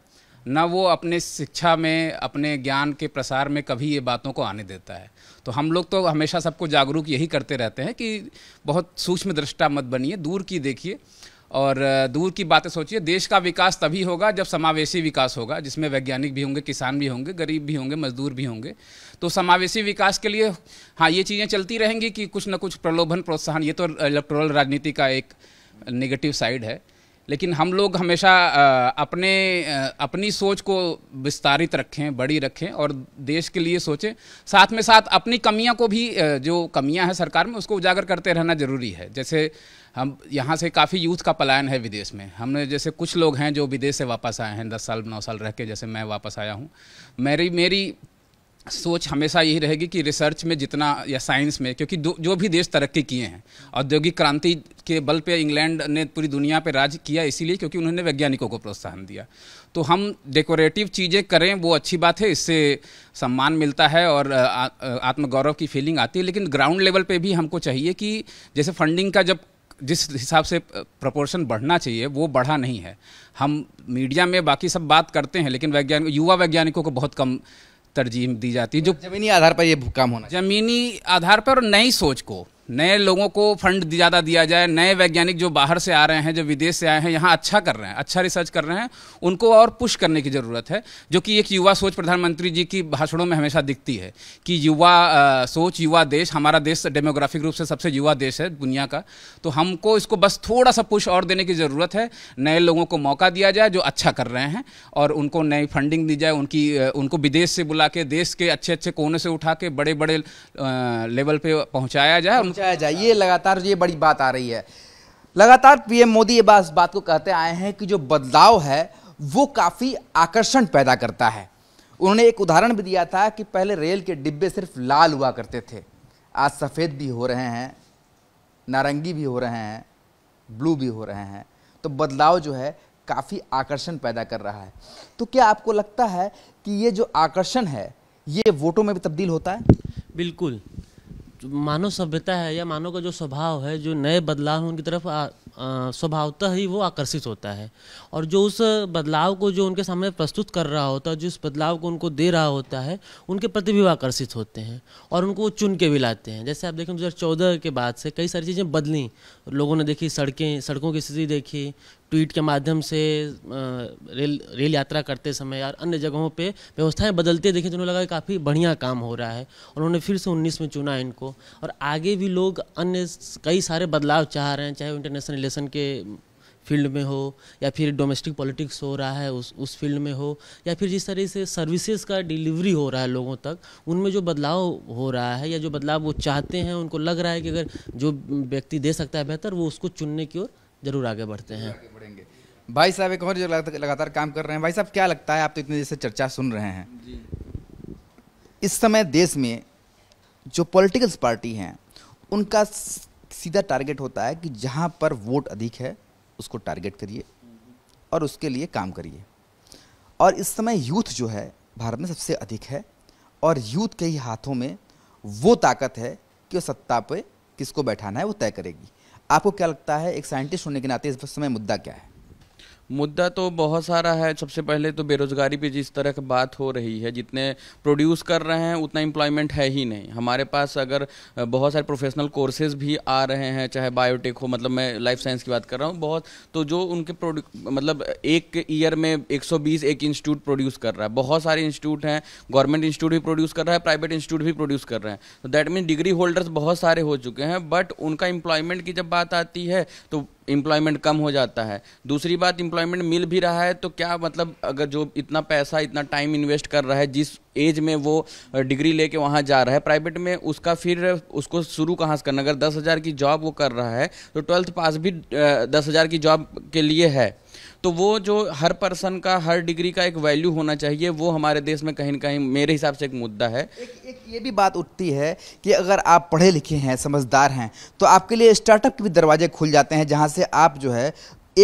ना वो अपने शिक्षा में अपने ज्ञान के प्रसार में कभी ये बातों को आने देता है तो हम लोग तो हमेशा सबको जागरूक यही करते रहते हैं कि बहुत सूक्ष्म दृष्टा मत बनिए दूर की देखिए और दूर की बातें सोचिए देश का विकास तभी होगा जब समावेशी विकास होगा जिसमें वैज्ञानिक भी होंगे किसान भी होंगे गरीब भी होंगे मजदूर भी होंगे तो समावेशी विकास के लिए हाँ ये चीज़ें चलती रहेंगी कि कुछ ना कुछ प्रलोभन प्रोत्साहन ये तो इलेक्ट्रोल राजनीति का एक नेगेटिव साइड है लेकिन हम लोग हमेशा अपने अपनी सोच को विस्तारित रखें बड़ी रखें और देश के लिए सोचें साथ में साथ अपनी कमियां को भी जो कमियां हैं सरकार में उसको उजागर करते रहना ज़रूरी है जैसे हम यहाँ से काफ़ी यूथ का पलायन है विदेश में हमने जैसे कुछ लोग हैं जो विदेश से वापस आए हैं दस साल नौ साल रह के जैसे मैं वापस आया हूँ मेरी मेरी सोच हमेशा यही रहेगी कि रिसर्च में जितना या साइंस में क्योंकि जो भी देश तरक्की किए हैं औद्योगिक क्रांति के बल पे इंग्लैंड ने पूरी दुनिया पे राज किया इसीलिए क्योंकि उन्होंने वैज्ञानिकों को प्रोत्साहन दिया तो हम डेकोरेटिव चीज़ें करें वो अच्छी बात है इससे सम्मान मिलता है और आत्मगौरव की फीलिंग आती है लेकिन ग्राउंड लेवल पर भी हमको चाहिए कि जैसे फंडिंग का जब जिस हिसाब से प्रपोर्शन बढ़ना चाहिए वो बढ़ा नहीं है हम मीडिया में बाकी सब बात करते हैं लेकिन वैज्ञानिक युवा वैज्ञानिकों को बहुत कम तरजीह दी जाती है जो जमीनी आधार पर ये काम होना जमीनी आधार पर और नई सोच को नए लोगों को फंड ज़्यादा दिया जाए नए वैज्ञानिक जो बाहर से आ रहे हैं जो विदेश से आए हैं यहाँ अच्छा कर रहे हैं अच्छा रिसर्च कर रहे हैं उनको और पुश करने की ज़रूरत है जो कि एक युवा सोच प्रधानमंत्री जी की भाषणों में हमेशा दिखती है कि युवा आ, सोच युवा देश हमारा देश डेमोग्राफिक रूप से सबसे युवा देश है दुनिया का तो हमको इसको बस थोड़ा सा पुश और देने की ज़रूरत है नए लोगों को मौका दिया जाए जो अच्छा कर रहे हैं और उनको नई फंडिंग दी जाए उनकी उनको विदेश से बुला के देश के अच्छे अच्छे कोने से उठा के बड़े बड़े लेवल पर पहुँचाया जाए पहुंचाया जाए ये लगातार ये बड़ी बात आ रही है लगातार पीएम मोदी ये बात बात को कहते आए हैं कि जो बदलाव है वो काफ़ी आकर्षण पैदा करता है उन्होंने एक उदाहरण भी दिया था कि पहले रेल के डिब्बे सिर्फ लाल हुआ करते थे आज सफ़ेद भी हो रहे हैं नारंगी भी हो रहे हैं ब्लू भी हो रहे हैं तो बदलाव जो है काफ़ी आकर्षण पैदा कर रहा है तो क्या आपको लगता है कि ये जो आकर्षण है ये वोटों में भी तब्दील होता है बिल्कुल मानव सभ्यता है या मानव का जो स्वभाव है जो नए बदलाव हैं उनकी तरफ स्वभावतः ही वो आकर्षित होता है और जो उस बदलाव को जो उनके सामने प्रस्तुत कर रहा होता है जिस बदलाव को उनको दे रहा होता है उनके प्रति भी वो आकर्षित होते हैं और उनको वो चुन के भी लाते हैं जैसे आप देखें दो के बाद से कई सारी चीज़ें बदली लोगों ने देखी सड़कें सड़कों की स्थिति देखी ट्वीट के माध्यम से रेल रेल यात्रा करते समय और अन्य जगहों पे व्यवस्थाएं बदलते देखें तो उन्हें लगा काफ़ी बढ़िया काम हो रहा है उन्होंने फिर से उन्नीस में चुना इनको और आगे भी लोग अन्य कई सारे बदलाव चाह रहे हैं चाहे इंटरनेशनल रिलेशन के फील्ड में हो या फिर डोमेस्टिक पॉलिटिक्स हो रहा है उस उस फील्ड में हो या फिर जिस तरह से सर्विसेज का डिलीवरी हो रहा है लोगों तक उनमें जो बदलाव हो रहा है या जो बदलाव वो चाहते हैं उनको लग रहा है कि अगर जो व्यक्ति दे सकता है बेहतर वो उसको चुनने की ओर जरूर आगे बढ़ते हैं आगे भाई साहब एक और जो लगातार काम कर रहे हैं भाई साहब क्या लगता है आप तो इतने जैसे चर्चा सुन रहे हैं इस समय देश में जो पॉलिटिकल्स पार्टी हैं उनका सीधा टारगेट होता है कि जहाँ पर वोट अधिक है उसको टारगेट करिए और उसके लिए काम करिए और इस समय यूथ जो है भारत में सबसे अधिक है और यूथ के ही हाथों में वो ताकत है कि वो सत्ता पे किसको बैठाना है वो तय करेगी आपको क्या लगता है एक साइंटिस्ट होने के नाते इस समय मुद्दा क्या है मुद्दा तो बहुत सारा है सबसे पहले तो बेरोज़गारी पे जिस तरह की बात हो रही है जितने प्रोड्यूस कर रहे हैं उतना एम्प्लॉयमेंट है ही नहीं हमारे पास अगर बहुत सारे प्रोफेशनल कोर्सेज भी आ रहे हैं चाहे बायोटेक हो मतलब मैं लाइफ साइंस की बात कर रहा हूँ बहुत तो जो उनके मतलब एक ईयर में 120 एक इंस्टीट्यूट प्रोड्यूस कर रहा है बहुत सारे इंस्टीट्यूट हैं गवर्नमेंट इंस्टीट्यूट भी प्रोड्यूस कर रहा है प्राइवेट इंस्टीट्यूट भी प्रोड्यूस कर रहे हैं तो दैट मीन डिग्री होल्डर्स बहुत सारे हो चुके हैं बट उनका इंप्लॉयमेंट की जब बात आती है तो एम्प्लॉयमेंट कम हो जाता है दूसरी बात एम्प्लॉयमेंट मिल भी रहा है तो क्या मतलब अगर जो इतना पैसा इतना टाइम इन्वेस्ट कर रहा है जिस एज में वो डिग्री लेके वहाँ जा रहा है प्राइवेट में उसका फिर उसको शुरू कहाँ से करना अगर दस हज़ार की जॉब वो कर रहा है तो ट्वेल्थ पास भी दस हज़ार की जॉब के लिए है तो वो जो हर पर्सन का हर डिग्री का एक वैल्यू होना चाहिए वो हमारे देश में कहीं ना कहीं मेरे हिसाब से एक मुद्दा है एक, एक ये भी बात उठती है कि अगर आप पढ़े लिखे हैं समझदार हैं तो आपके लिए स्टार्टअप के भी दरवाजे खुल जाते हैं जहाँ से आप जो है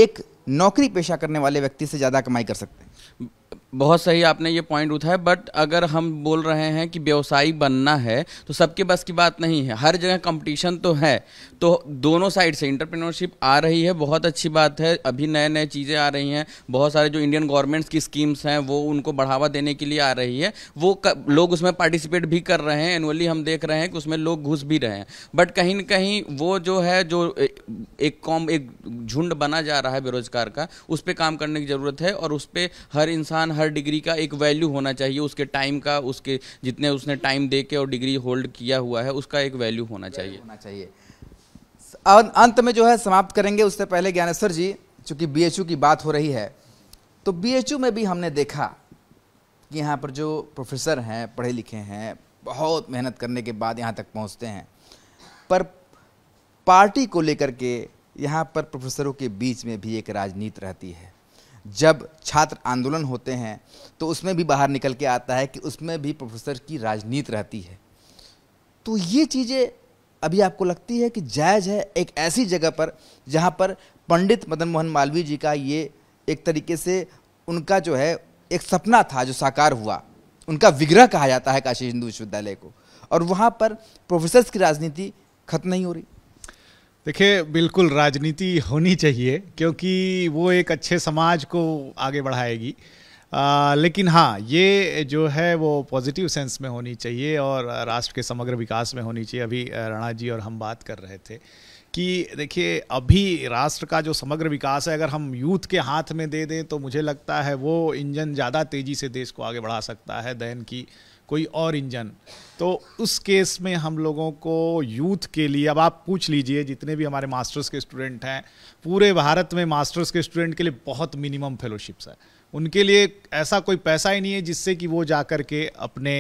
एक नौकरी पेशा करने वाले व्यक्ति से ज़्यादा कमाई कर सकते हैं बहुत सही आपने ये पॉइंट उठाया बट अगर हम बोल रहे हैं कि व्यवसायी बनना है तो सबके बस की बात नहीं है हर जगह कंपटीशन तो है तो दोनों साइड से इंटरप्रेन्योरशिप आ रही है बहुत अच्छी बात है अभी नए नए चीज़ें आ रही हैं बहुत सारे जो इंडियन गवर्नमेंट्स की स्कीम्स हैं वो उनको बढ़ावा देने के लिए आ रही है वो क, लोग उसमें पार्टिसिपेट भी कर रहे हैं एनुअली हम देख रहे हैं कि उसमें लोग घुस भी रहे हैं बट कहीं ना कहीं वो जो है जो एक कॉम एक झुंड बना जा रहा है बेरोजगार का उस पर काम करने की ज़रूरत है और उस पर हर इंसान हर डिग्री का एक वैल्यू होना चाहिए उसके टाइम का उसके जितने उसने टाइम दे के और डिग्री होल्ड किया हुआ है उसका एक वैल्यू होना चाहिए होना चाहिए अंत में जो है समाप्त करेंगे उससे पहले ज्ञानेश्वर जी चूँकि बी की बात हो रही है तो बी में भी हमने देखा कि यहाँ पर जो प्रोफेसर हैं पढ़े लिखे हैं बहुत मेहनत करने के बाद यहाँ तक पहुँचते हैं पर पार्टी को लेकर के यहाँ पर प्रोफेसरों के बीच में भी एक राजनीति रहती है जब छात्र आंदोलन होते हैं तो उसमें भी बाहर निकल के आता है कि उसमें भी प्रोफेसर की राजनीति रहती है तो ये चीज़ें अभी आपको लगती है कि जायज़ है एक ऐसी जगह पर जहाँ पर पंडित मदन मोहन मालवीय जी का ये एक तरीके से उनका जो है एक सपना था जो साकार हुआ उनका विग्रह कहा जाता है काशी हिंदू विश्वविद्यालय को और वहाँ पर प्रोफेसर्स की राजनीति खत्म नहीं हो रही देखिए बिल्कुल राजनीति होनी चाहिए क्योंकि वो एक अच्छे समाज को आगे बढ़ाएगी आ, लेकिन हाँ ये जो है वो पॉजिटिव सेंस में होनी चाहिए और राष्ट्र के समग्र विकास में होनी चाहिए अभी राणा जी और हम बात कर रहे थे कि देखिए अभी राष्ट्र का जो समग्र विकास है अगर हम यूथ के हाथ में दे दें तो मुझे लगता है वो इंजन ज़्यादा तेज़ी से देश को आगे बढ़ा सकता है दैन की कोई और इंजन तो उस केस में हम लोगों को यूथ के लिए अब आप पूछ लीजिए जितने भी हमारे मास्टर्स के स्टूडेंट हैं पूरे भारत में मास्टर्स के स्टूडेंट के लिए बहुत मिनिमम फेलोशिप्स है उनके लिए ऐसा कोई पैसा ही नहीं है जिससे कि वो जा कर के अपने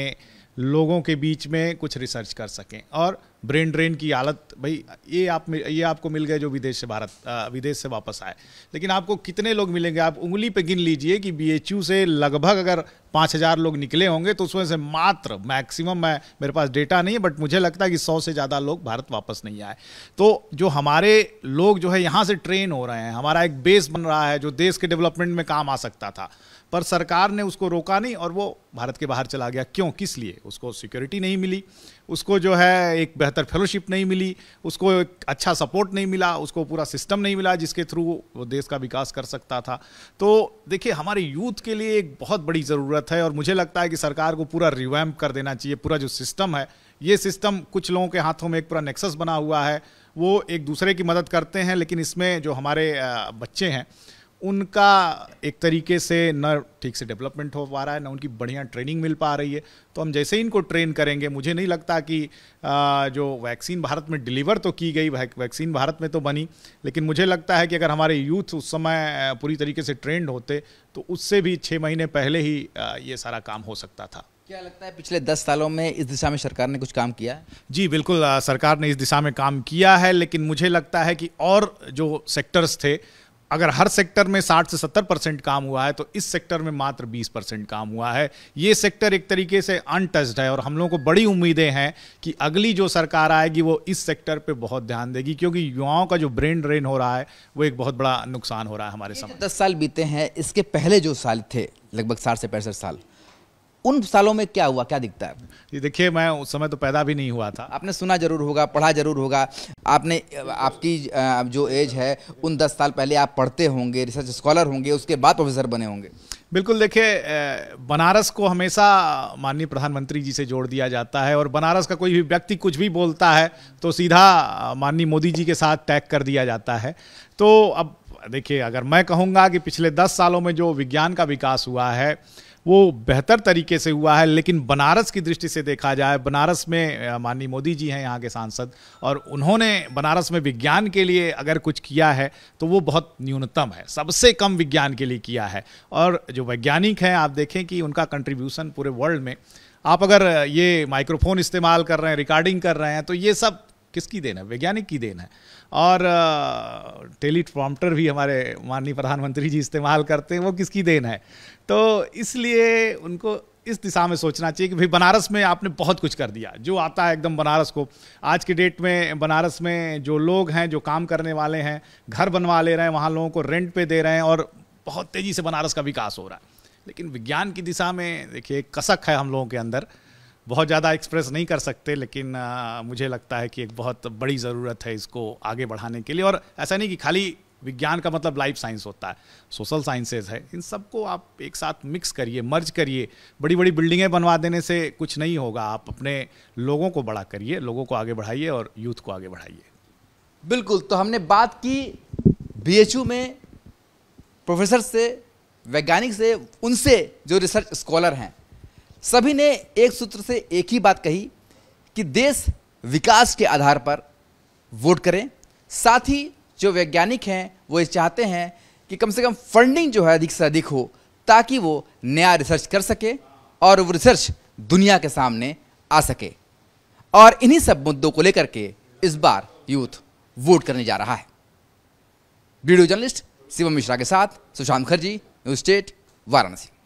लोगों के बीच में कुछ रिसर्च कर सकें और ब्रेन ड्रेन की हालत भाई ये आप ये आपको मिल गए जो विदेश से भारत विदेश से वापस आए लेकिन आपको कितने लोग मिलेंगे आप उंगली पे गिन लीजिए कि बीएचयू से लगभग अगर पाँच हज़ार लोग निकले होंगे तो उसमें से मात्र मैक्सिमम मैं मेरे पास डेटा नहीं है बट मुझे लगता है कि सौ से ज़्यादा लोग भारत वापस नहीं आए तो जो हमारे लोग जो है यहाँ से ट्रेन हो रहे हैं हमारा एक बेस बन रहा है जो देश के डेवलपमेंट में काम आ सकता था पर सरकार ने उसको रोका नहीं और वो भारत के बाहर चला गया क्यों किस लिए उसको सिक्योरिटी नहीं मिली उसको जो है एक बेहतर फेलोशिप नहीं मिली उसको एक अच्छा सपोर्ट नहीं मिला उसको पूरा सिस्टम नहीं मिला जिसके थ्रू वो देश का विकास कर सकता था तो देखिए हमारे यूथ के लिए एक बहुत बड़ी ज़रूरत है और मुझे लगता है कि सरकार को पूरा रिवैम्प कर देना चाहिए पूरा जो सिस्टम है ये सिस्टम कुछ लोगों के हाथों में एक पूरा नेक्सस बना हुआ है वो एक दूसरे की मदद करते हैं लेकिन इसमें जो हमारे बच्चे हैं उनका एक तरीके से न ठीक से डेवलपमेंट हो पा रहा है ना उनकी बढ़िया ट्रेनिंग मिल पा रही है तो हम जैसे ही इनको ट्रेन करेंगे मुझे नहीं लगता कि जो वैक्सीन भारत में डिलीवर तो की गई वैक्सीन भारत में तो बनी लेकिन मुझे लगता है कि अगर हमारे यूथ उस समय पूरी तरीके से ट्रेंड होते तो उससे भी छः महीने पहले ही ये सारा काम हो सकता था क्या लगता है पिछले दस सालों में इस दिशा में सरकार ने कुछ काम किया जी बिल्कुल सरकार ने इस दिशा में काम किया है लेकिन मुझे लगता है कि और जो सेक्टर्स थे अगर हर सेक्टर में 60 से 70 परसेंट काम हुआ है तो इस सेक्टर में मात्र 20 परसेंट काम हुआ है ये सेक्टर एक तरीके से अनटस्ड है और हम लोगों को बड़ी उम्मीदें हैं कि अगली जो सरकार आएगी वो इस सेक्टर पे बहुत ध्यान देगी क्योंकि युवाओं का जो ब्रेन ड्रेन हो रहा है वो एक बहुत बड़ा नुकसान हो रहा है हमारे समाज तो दस साल बीते हैं इसके पहले जो साल थे लगभग साठ से पैंसठ साल उन सालों में क्या हुआ क्या दिखता है ये देखिए मैं उस समय तो पैदा भी नहीं हुआ था आपने सुना जरूर होगा पढ़ा जरूर होगा आपने आपकी जो एज है उन दस साल पहले आप पढ़ते होंगे रिसर्च स्कॉलर होंगे उसके बाद प्रोफेसर बने होंगे बिल्कुल देखिए बनारस को हमेशा माननीय प्रधानमंत्री जी से जोड़ दिया जाता है और बनारस का कोई भी व्यक्ति कुछ भी बोलता है तो सीधा माननीय मोदी जी के साथ टैग कर दिया जाता है तो अब देखिए अगर मैं कहूँगा कि पिछले दस सालों में जो विज्ञान का विकास हुआ है वो बेहतर तरीके से हुआ है लेकिन बनारस की दृष्टि से देखा जाए बनारस में माननीय मोदी जी हैं यहाँ के सांसद और उन्होंने बनारस में विज्ञान के लिए अगर कुछ किया है तो वो बहुत न्यूनतम है सबसे कम विज्ञान के लिए किया है और जो वैज्ञानिक हैं आप देखें कि उनका कंट्रीब्यूशन पूरे वर्ल्ड में आप अगर ये माइक्रोफोन इस्तेमाल कर रहे हैं रिकॉर्डिंग कर रहे हैं तो ये सब किसकी देन है वैज्ञानिक की देन है और प्रॉम्प्टर भी हमारे माननीय प्रधानमंत्री जी इस्तेमाल करते हैं वो किसकी देन है तो इसलिए उनको इस दिशा में सोचना चाहिए कि भाई बनारस में आपने बहुत कुछ कर दिया जो आता है एकदम बनारस को आज के डेट में बनारस में जो लोग हैं जो काम करने वाले हैं घर बनवा ले रहे हैं वहाँ लोगों को रेंट पे दे रहे हैं और बहुत तेज़ी से बनारस का विकास हो रहा है लेकिन विज्ञान की दिशा में देखिए कसक है हम लोगों के अंदर बहुत ज़्यादा एक्सप्रेस नहीं कर सकते लेकिन आ, मुझे लगता है कि एक बहुत बड़ी ज़रूरत है इसको आगे बढ़ाने के लिए और ऐसा नहीं कि खाली विज्ञान का मतलब लाइफ साइंस होता है सोशल साइंसेज है इन सबको आप एक साथ मिक्स करिए मर्ज करिए बड़ी बड़ी बिल्डिंगें बनवा देने से कुछ नहीं होगा आप अपने लोगों को बड़ा करिए लोगों को आगे बढ़ाइए और यूथ को आगे बढ़ाइए बिल्कुल तो हमने बात की बी में प्रोफेसर से वैज्ञानिक से उनसे जो रिसर्च स्कॉलर हैं सभी ने एक सूत्र से एक ही बात कही कि देश विकास के आधार पर वोट करें साथ ही जो वैज्ञानिक हैं वो ये चाहते हैं कि कम से कम फंडिंग जो है अधिक से अधिक हो ताकि वो नया रिसर्च कर सके और वो रिसर्च दुनिया के सामने आ सके और इन्हीं सब मुद्दों को लेकर के इस बार यूथ वोट करने जा रहा है वीडियो जर्नलिस्ट शिवम मिश्रा के साथ सुशांत मुखर्जी न्यूज स्टेट वाराणसी